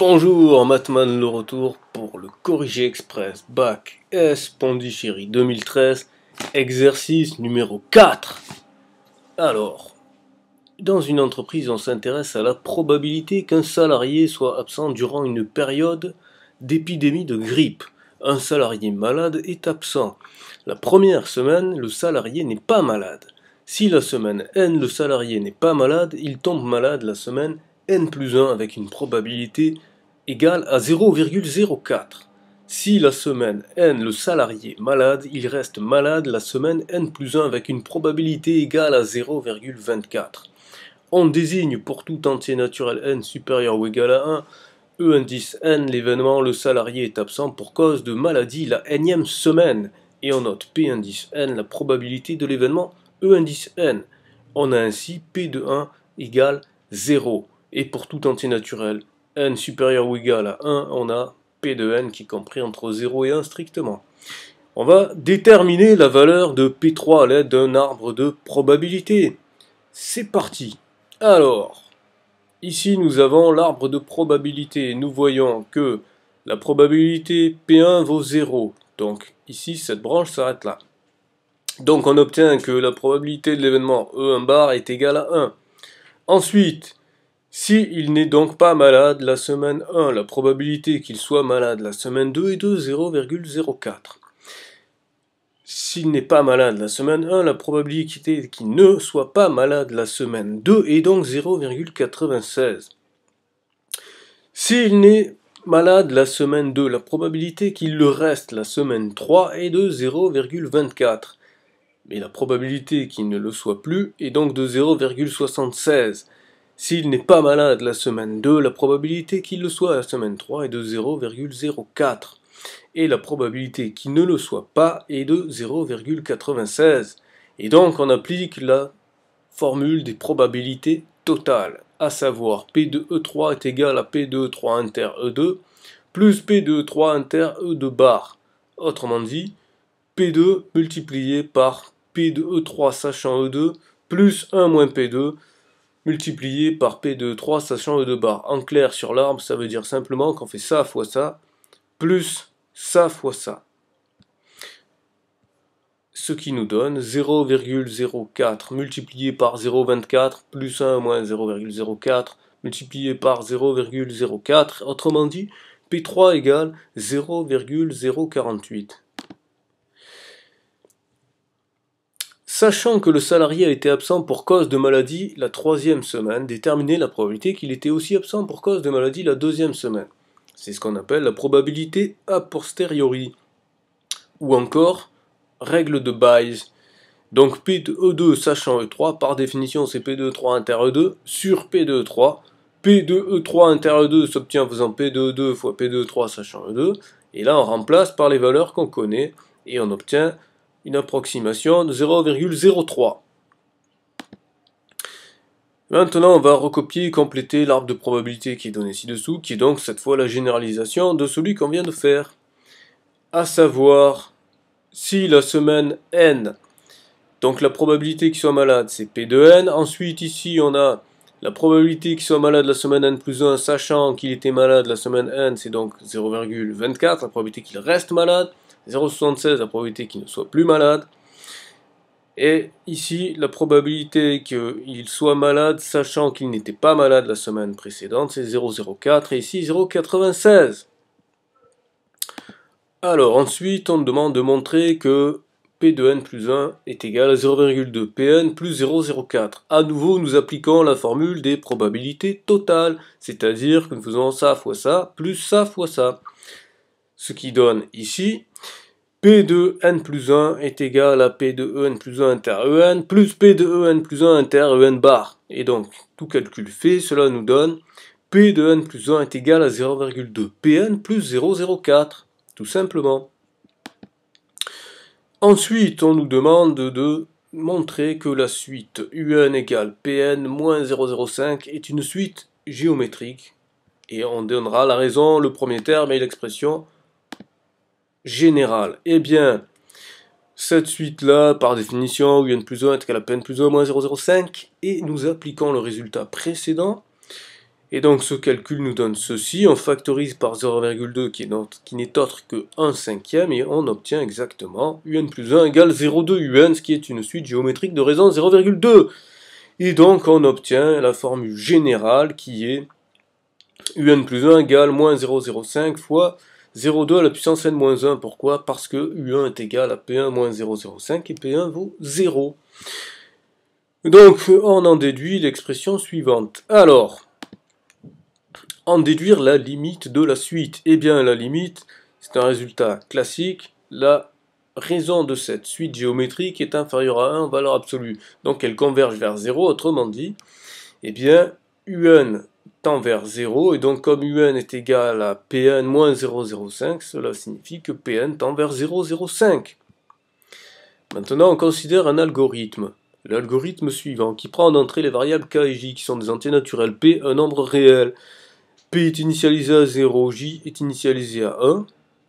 Bonjour, Matman le retour pour le Corrigé Express Bac S Pondichéry 2013, exercice numéro 4. Alors, dans une entreprise, on s'intéresse à la probabilité qu'un salarié soit absent durant une période d'épidémie de grippe. Un salarié malade est absent. La première semaine, le salarié n'est pas malade. Si la semaine N, le salarié n'est pas malade, il tombe malade la semaine N plus 1 avec une probabilité égale à 0,04. Si la semaine n, le salarié est malade, il reste malade la semaine n plus 1 avec une probabilité égale à 0,24. On désigne pour tout entier naturel n supérieur ou égal à 1 E indice N, l'événement, le salarié est absent pour cause de maladie la énième semaine. Et on note P indice N, la probabilité de l'événement, E indice N. On a ainsi P de 1 égale 0. Et pour tout entier naturel, n supérieur ou égal à 1, on a P de n qui est compris entre 0 et 1 strictement. On va déterminer la valeur de P3 à l'aide d'un arbre de probabilité. C'est parti Alors, ici nous avons l'arbre de probabilité. Nous voyons que la probabilité P1 vaut 0. Donc ici, cette branche s'arrête là. Donc on obtient que la probabilité de l'événement E1 bar est égale à 1. Ensuite, s'il n'est donc pas malade la semaine 1, la probabilité qu'il soit malade la semaine 2 est de 0,04. S'il n'est pas malade la semaine 1, la probabilité qu'il ne soit pas malade la semaine 2 est donc 0,96. S'il n'est malade la semaine 2, la probabilité qu'il le reste la semaine 3 est de 0,24. Mais la probabilité qu'il ne le soit plus est donc de 0,76. S'il n'est pas malade la semaine 2, la probabilité qu'il le soit la semaine 3 est de 0,04 et la probabilité qu'il ne le soit pas est de 0,96. Et donc on applique la formule des probabilités totales, à savoir P2E3 e est égal à P2E3 e inter E2 plus P2E3 e inter E2 bar. Autrement dit, P2 multiplié par P2E3 sachant E2 plus 1 moins P2 multiplié par P de 3, sachant le de bar. En clair, sur l'arbre, ça veut dire simplement qu'on fait ça fois ça, plus ça fois ça. Ce qui nous donne 0,04 multiplié par 0,24 plus 1 moins 0,04 multiplié par 0,04. Autrement dit, P3 égale 0,048. Sachant que le salarié a été absent pour cause de maladie la troisième semaine, déterminer la probabilité qu'il était aussi absent pour cause de maladie la deuxième semaine. C'est ce qu'on appelle la probabilité a posteriori. Ou encore, règle de Bayes. Donc P de E2 sachant E3, par définition c'est P2 3 e inter E2 sur p e 3. P2 E3 inter E2 s'obtient en faisant P2 E2 fois p e 3 sachant E2. Et là on remplace par les valeurs qu'on connaît et on obtient une approximation de 0,03. Maintenant, on va recopier et compléter l'arbre de probabilité qui est donné ci-dessous, qui est donc cette fois la généralisation de celui qu'on vient de faire. À savoir, si la semaine n, donc la probabilité qu'il soit malade, c'est p de n. Ensuite, ici, on a la probabilité qu'il soit malade la semaine n plus 1, sachant qu'il était malade la semaine n, c'est donc 0,24. La probabilité qu'il reste malade. 0,76 la probabilité qu'il ne soit plus malade. Et ici, la probabilité qu'il soit malade, sachant qu'il n'était pas malade la semaine précédente, c'est 0,04 et ici 0,96. Alors ensuite, on demande de montrer que P de n plus 1 est égal à 0,2 Pn plus 0,04. À nouveau, nous appliquons la formule des probabilités totales, c'est-à-dire que nous faisons ça fois ça plus ça fois ça. Ce qui donne ici P de n plus 1 est égal à P de e n plus 1 inter un plus P de e n plus 1 inter Un bar. Et donc, tout calcul fait, cela nous donne P de e n plus 1 est égal à 0,2. Pn plus 0,04, tout simplement. Ensuite, on nous demande de montrer que la suite UN égale PN moins 0,05 est une suite géométrique. Et on donnera la raison, le premier terme et l'expression générale. Eh bien, cette suite-là, par définition, un plus 1 est égal à n plus 1 moins 0,05, et nous appliquons le résultat précédent. Et donc ce calcul nous donne ceci, on factorise par 0,2 qui n'est autre que 1 cinquième, et on obtient exactement un plus 1 égale 0,2 un, ce qui est une suite géométrique de raison 0,2. Et donc on obtient la formule générale qui est un plus 1 égale moins 0,05 fois 0,2 à la puissance n 1. Pourquoi Parce que U1 est égal à P1 moins 0,05 et P1 vaut 0. Donc, on en déduit l'expression suivante. Alors, en déduire la limite de la suite. Eh bien, la limite, c'est un résultat classique. La raison de cette suite géométrique est inférieure à 1 en valeur absolue. Donc, elle converge vers 0. Autrement dit, eh bien, U1 tend vers 0, et donc comme un est égal à pn moins 0,05, cela signifie que pn tend vers 0,05. Maintenant, on considère un algorithme. L'algorithme suivant, qui prend en entrée les variables k et j, qui sont des entiers naturels, p un nombre réel, p est initialisé à 0, j est initialisé à 1.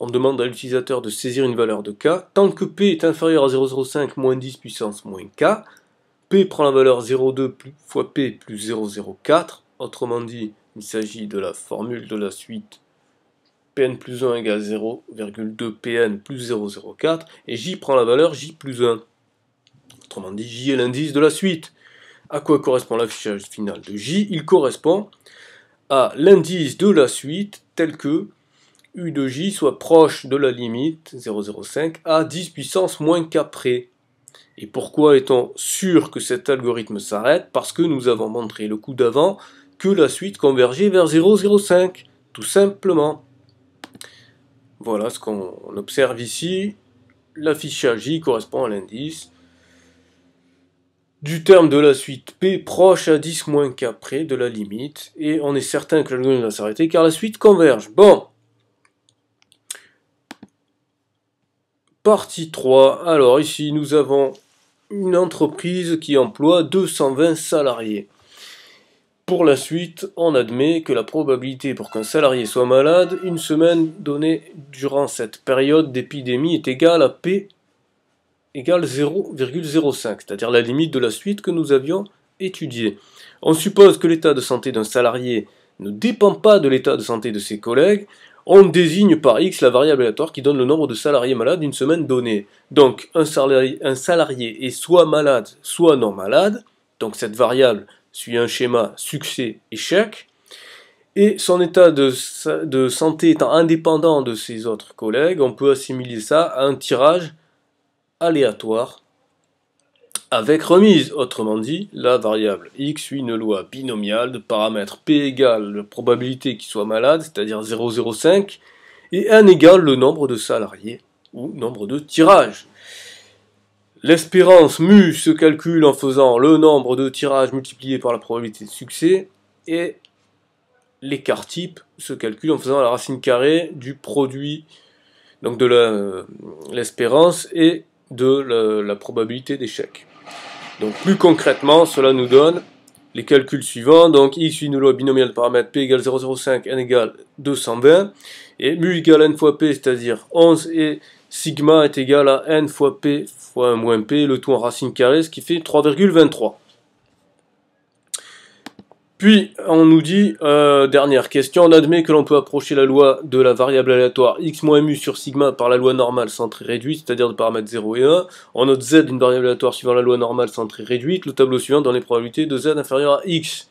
On demande à l'utilisateur de saisir une valeur de k. Tant que p est inférieur à 0,05 moins 10 puissance moins k, p prend la valeur 0,2 fois p plus 0,04, Autrement dit, il s'agit de la formule de la suite Pn plus 1 égale 0,2 Pn plus 0,04 et J prend la valeur J plus 1. Autrement dit, J est l'indice de la suite. À quoi correspond l'affichage final de J Il correspond à l'indice de la suite tel que U de J soit proche de la limite 0,05 à 10 puissance moins K Et pourquoi est-on sûr que cet algorithme s'arrête Parce que nous avons montré le coup d'avant que la suite convergeait vers 0,05, tout simplement. Voilà ce qu'on observe ici. L'affichage J correspond à l'indice du terme de la suite P proche à 10 moins K près de la limite, et on est certain que l'algorithme va s'arrêter car la suite converge. Bon. Partie 3. Alors ici, nous avons une entreprise qui emploie 220 salariés. Pour la suite, on admet que la probabilité pour qu'un salarié soit malade une semaine donnée durant cette période d'épidémie est égale à P égale 0,05, c'est-à-dire la limite de la suite que nous avions étudiée. On suppose que l'état de santé d'un salarié ne dépend pas de l'état de santé de ses collègues. On désigne par X la variable aléatoire qui donne le nombre de salariés malades une semaine donnée. Donc un salarié, un salarié est soit malade, soit non malade. Donc cette variable suit un schéma succès échec et son état de, santé étant indépendant de ses autres collègues, on peut assimiler ça à un tirage aléatoire avec remise. Autrement dit, la variable x suit une loi binomiale de paramètres p égale la probabilité qu'il soit malade, c'est-à-dire 0,05, et n égale le nombre de salariés ou nombre de tirages. L'espérance mu se calcule en faisant le nombre de tirages multiplié par la probabilité de succès et l'écart type se calcule en faisant la racine carrée du produit donc de euh, l'espérance et de la, probabilité d'échec. Donc plus concrètement, cela nous donne les calculs suivants. Donc x suit une loi binomiale de paramètre p égale 0,05, n égale 220, et mu égale n fois p, c'est-à-dire 11 et sigma est égal à n fois p fois 1 moins p, le tout en racine carrée, ce qui fait 3,23. Puis, on nous dit, euh, dernière question, on admet que l'on peut approcher la loi de la variable aléatoire x moins mu sur sigma par la loi normale centrée réduite, c'est-à-dire de paramètres 0 et 1. On note z d'une variable aléatoire suivant la loi normale centrée réduite, le tableau suivant dans les probabilités de z inférieur à x.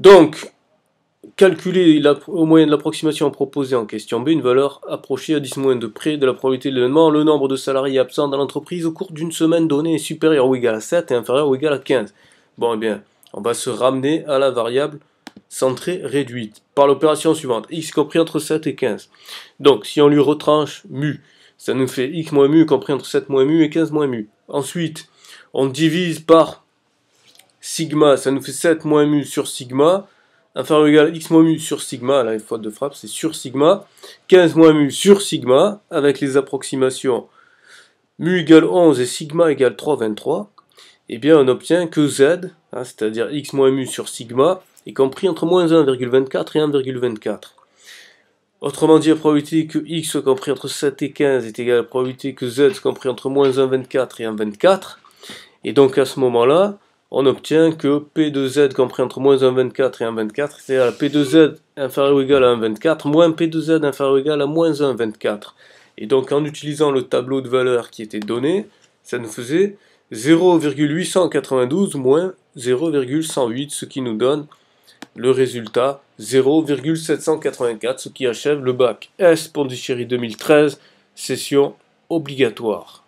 Donc, calculer au moyen de l'approximation proposée en question B une valeur approchée à 10 moins de près de la probabilité de l'événement, le nombre de salariés absents dans l'entreprise au cours d'une semaine donnée est supérieur ou égal à 7 et inférieur ou égal à 15. Bon, eh bien, on va se ramener à la variable centrée réduite par l'opération suivante, x compris entre 7 et 15. Donc, si on lui retranche mu, ça nous fait x moins mu compris entre 7 moins mu et 15 moins mu. Ensuite, on divise par sigma, ça nous fait 7 moins mu sur sigma, inférieur ou égal x moins mu sur sigma, là fois de frappe c'est sur sigma, 15 moins mu sur sigma, avec les approximations mu égale 11 et sigma égale 3,23, et eh bien on obtient que z, hein, c'est-à-dire x moins mu sur sigma, est compris entre moins 1,24 et 1,24. Autrement dit, la probabilité que x soit compris entre 7 et 15 est égale à la probabilité que z soit compris entre moins 1,24 et 1,24. Et donc à ce moment-là, on obtient que P2Z compris entre moins 1,24 et 1,24, c'est-à-dire P2Z inférieur ou égal à 1,24 moins P2Z inférieur ou égal à moins 1,24. Et donc en utilisant le tableau de valeur qui était donné, ça nous faisait 0,892 moins 0,108, ce qui nous donne le résultat 0,784, ce qui achève le bac S Pondichéry 2013, session obligatoire.